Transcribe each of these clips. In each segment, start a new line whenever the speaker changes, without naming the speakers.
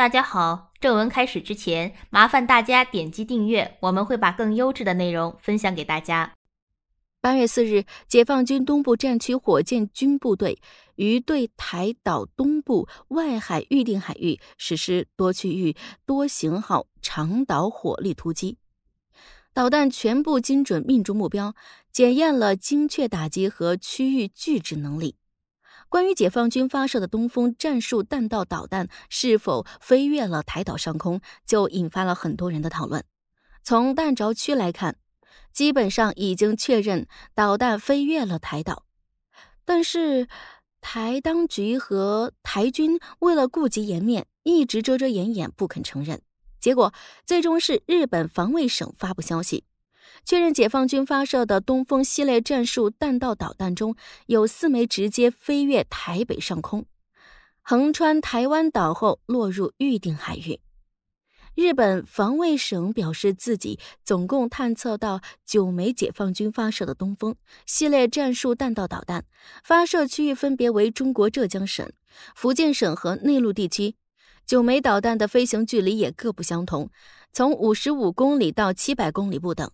大家好，正文开始之前，麻烦大家点击订阅，我们会把更优质的内容分享给大家。八月四日，解放军东部战区火箭军部队于对台岛东部外海预定海域实施多区域多型号长岛火力突击，导弹全部精准命中目标，检验了精确打击和区域拒止能力。关于解放军发射的东风战术弹道导弹是否飞越了台岛上空，就引发了很多人的讨论。从弹着区来看，基本上已经确认导弹飞越了台岛，但是台当局和台军为了顾及颜面，一直遮遮掩掩不肯承认。结果最终是日本防卫省发布消息。确认解放军发射的东风系列战术弹道导弹中有四枚直接飞越台北上空，横穿台湾岛后落入预定海域。日本防卫省表示，自己总共探测到九枚解放军发射的东风系列战术弹道导弹，发射区域分别为中国浙江省、福建省和内陆地区。九枚导弹的飞行距离也各不相同，从五十五公里到七百公里不等。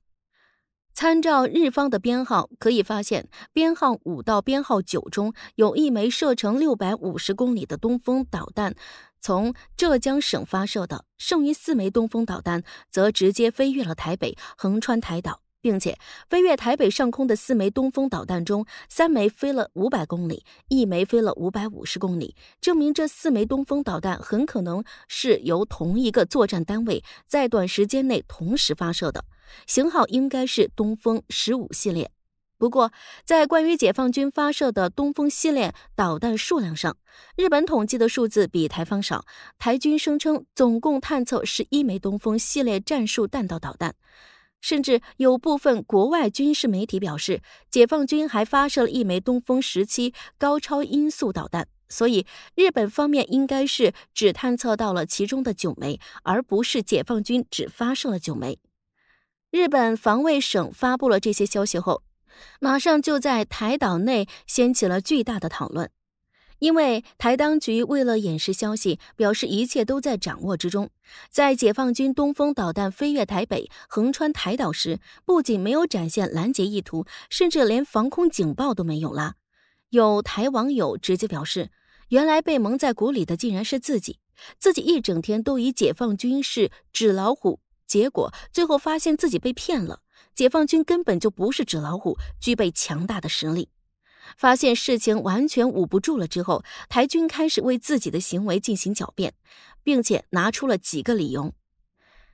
参照日方的编号，可以发现，编号五到编号九中有一枚射程六百五十公里的东风导弹从浙江省发射的，剩余四枚东风导弹则直接飞越了台北，横穿台岛。并且飞越台北上空的四枚东风导弹中，三枚飞了五百公里，一枚飞了五百五十公里，证明这四枚东风导弹很可能是由同一个作战单位在短时间内同时发射的，型号应该是东风十五系列。不过，在关于解放军发射的东风系列导弹数量上，日本统计的数字比台方少。台军声称总共探测十一枚东风系列战术弹道导弹。甚至有部分国外军事媒体表示，解放军还发射了一枚东风十七高超音速导弹，所以日本方面应该是只探测到了其中的九枚，而不是解放军只发射了九枚。日本防卫省发布了这些消息后，马上就在台岛内掀起了巨大的讨论。因为台当局为了掩饰消息，表示一切都在掌握之中。在解放军东风导弹飞越台北、横穿台岛时，不仅没有展现拦截意图，甚至连防空警报都没有拉。有台网友直接表示：“原来被蒙在鼓里的竟然是自己，自己一整天都以解放军是纸老虎，结果最后发现自己被骗了。解放军根本就不是纸老虎，具备强大的实力。”发现事情完全捂不住了之后，台军开始为自己的行为进行狡辩，并且拿出了几个理由。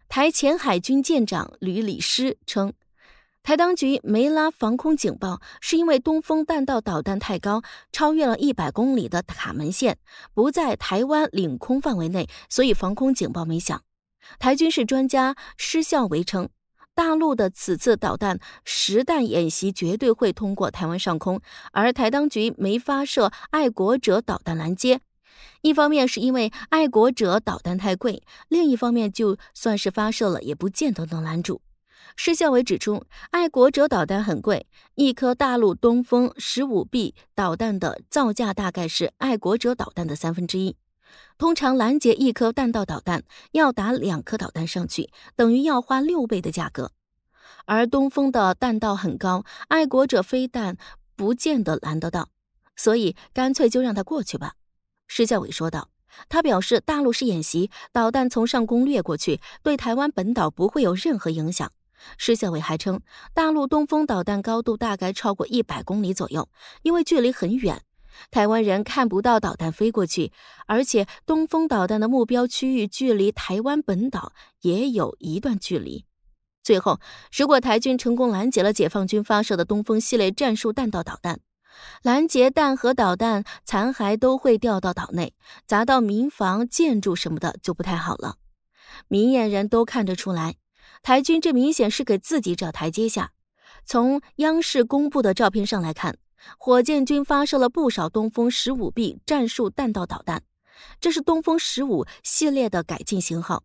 台前海军舰长吕礼师称，台当局没拉防空警报，是因为东风弹道导弹太高，超越了一百公里的卡门线，不在台湾领空范围内，所以防空警报没响。台军事专家施孝维称。大陆的此次导弹实弹演习绝对会通过台湾上空，而台当局没发射爱国者导弹拦截，一方面是因为爱国者导弹太贵，另一方面就算是发射了，也不见得能拦住。施孝伟指出，爱国者导弹很贵，一颗大陆东风十五 B 导弹的造价大概是爱国者导弹的三分之一。通常拦截一颗弹道导弹要打两颗导弹上去，等于要花六倍的价格。而东风的弹道很高，爱国者飞弹不见得拦得到，所以干脆就让它过去吧。施教伟说道。他表示，大陆是演习，导弹从上空掠过去，对台湾本岛不会有任何影响。施教伟还称，大陆东风导弹高度大概超过一百公里左右，因为距离很远。台湾人看不到导弹飞过去，而且东风导弹的目标区域距离台湾本岛也有一段距离。最后，如果台军成功拦截了解放军发射的东风系列战术弹道导弹，拦截弹和导弹残骸都会掉到岛内，砸到民房、建筑什么的就不太好了。明眼人都看得出来，台军这明显是给自己找台阶下。从央视公布的照片上来看。火箭军发射了不少东风十五 B 战术弹道导弹，这是东风十五系列的改进型号。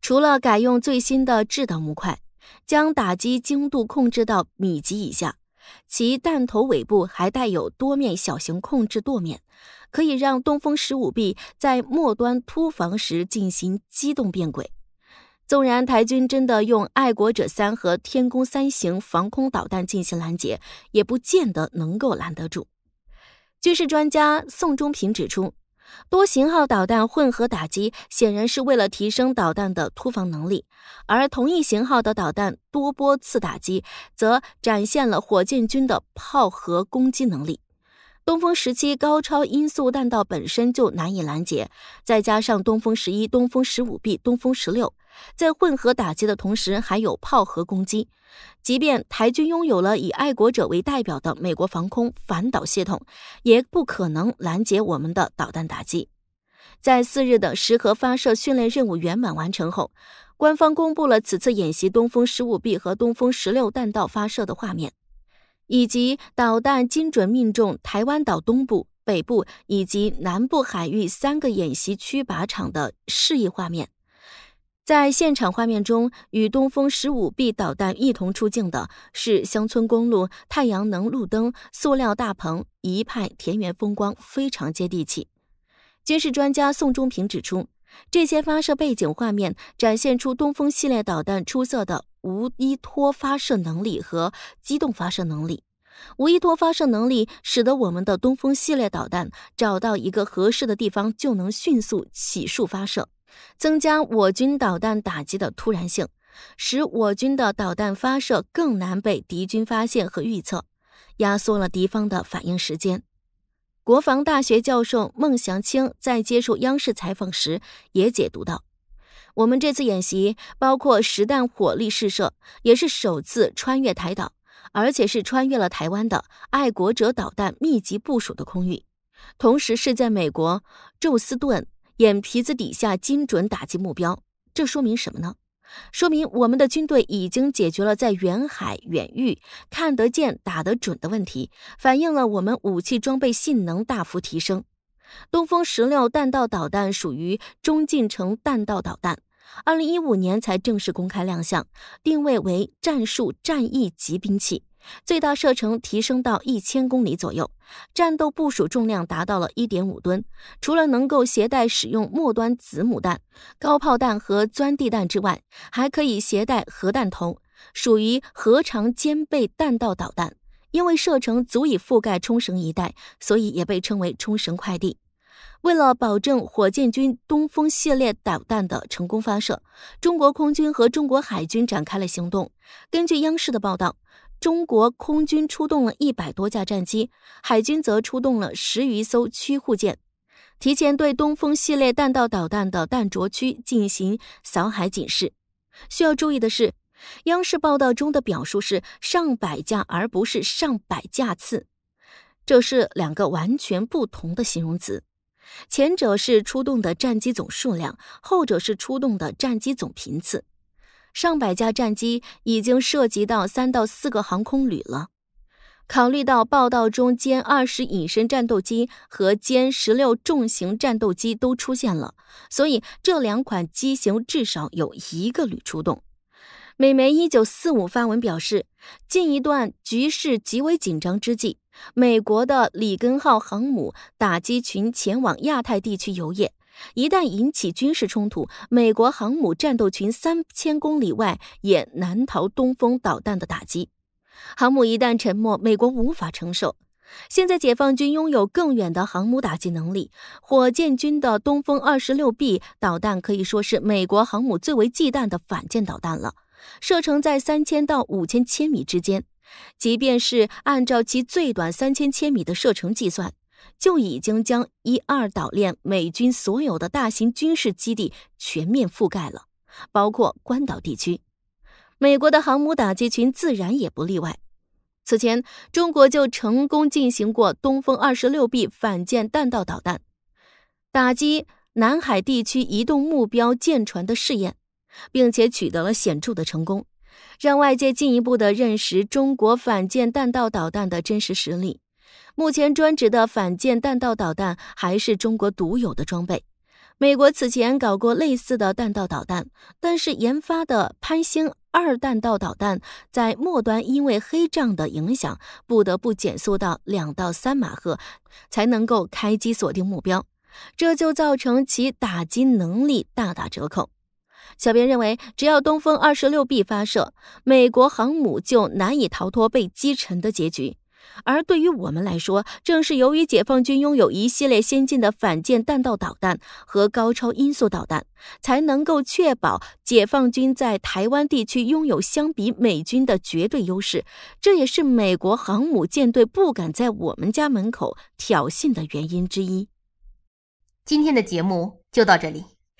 除了改用最新的制导模块，将打击精度控制到米级以下，其弹头尾部还带有多面小型控制舵面，可以让东风十五 B 在末端突防时进行机动变轨。纵然台军真的用爱国者三和天宫三型防空导弹进行拦截，也不见得能够拦得住。军事专家宋忠平指出，多型号导弹混合打击显然是为了提升导弹的突防能力，而同一型号的导弹多波次打击，则展现了火箭军的炮核攻击能力。东风十七高超音速弹道本身就难以拦截，再加上东风十一、东风十五 B、东风十六，在混合打击的同时还有炮核攻击，即便台军拥有了以爱国者为代表的美国防空反导系统，也不可能拦截我们的导弹打击。在四日的实核发射训练任务圆满完成后，官方公布了此次演习东风十五 B 和东风十六弹道发射的画面。以及导弹精准命中台湾岛东部、北部以及南部海域三个演习区靶场的示意画面，在现场画面中，与东风十五 B 导弹一同出镜的是乡村公路、太阳能路灯、塑料大棚，一派田园风光，非常接地气。军事专家宋忠平指出，这些发射背景画面展现出东风系列导弹出色的。无依托发射能力和机动发射能力，无依托发射能力使得我们的东风系列导弹找到一个合适的地方就能迅速起竖发射，增加我军导弹打击的突然性，使我军的导弹发射更难被敌军发现和预测，压缩了敌方的反应时间。国防大学教授孟祥青在接受央视采访时也解读道。我们这次演习包括实弹火力试射，也是首次穿越台岛，而且是穿越了台湾的爱国者导弹密集部署的空域，同时是在美国宙斯盾眼皮子底下精准打击目标。这说明什么呢？说明我们的军队已经解决了在远海远域看得见打得准的问题，反映了我们武器装备性能大幅提升。东风十六弹道导弹属于中近程弹道导弹，二零一五年才正式公开亮相，定位为战术战役级兵器，最大射程提升到一千公里左右，战斗部署重量达到了一点五吨。除了能够携带使用末端子母弹、高炮弹和钻地弹之外，还可以携带核弹头，属于核常兼备弹道导弹。因为射程足以覆盖冲绳一带，所以也被称为冲绳快递。为了保证火箭军东风系列导弹的成功发射，中国空军和中国海军展开了行动。根据央视的报道，中国空军出动了一百多架战机，海军则出动了十余艘驱护舰，提前对东风系列弹道导弹的弹着区进行扫海警示。需要注意的是，央视报道中的表述是“上百架”而不是“上百架次”，这是两个完全不同的形容词。前者是出动的战机总数量，后者是出动的战机总频次。上百架战机已经涉及到三到四个航空旅了。考虑到报道中歼二十隐身战斗机和歼十六重型战斗机都出现了，所以这两款机型至少有一个旅出动。美媒《一九四五》发文表示，近一段局势极为紧张之际。美国的里根号航母打击群前往亚太地区游弋，一旦引起军事冲突，美国航母战斗群三千公里外也难逃东风导弹的打击。航母一旦沉没，美国无法承受。现在，解放军拥有更远的航母打击能力，火箭军的东风二十六 B 导弹可以说是美国航母最为忌惮的反舰导弹了，射程在三千到五千千米之间。即便是按照其最短三千千米的射程计算，就已经将一二岛链美军所有的大型军事基地全面覆盖了，包括关岛地区。美国的航母打击群自然也不例外。此前，中国就成功进行过东风 -26B 反舰弹道导弹打击南海地区移动目标舰船的试验，并且取得了显著的成功。让外界进一步的认识中国反舰弹道导弹的真实实力。目前，专职的反舰弹道导弹还是中国独有的装备。美国此前搞过类似的弹道导弹，但是研发的“潘兴二”弹道导弹在末端因为黑障的影响，不得不减速到两到三马赫，才能够开机锁定目标，这就造成其打击能力大打折扣。小编认为，只要东风二十六 B 发射，美国航母就难以逃脱被击沉的结局。而对于我们来说，正是由于解放军拥有一系列先进的反舰弹道导弹和高超音速导弹，才能够确保解放军在台湾地区拥有相比美军的绝对优势。这也是美国航母舰队不敢在我们家门口挑衅的原因之一。今天的节目就到这里。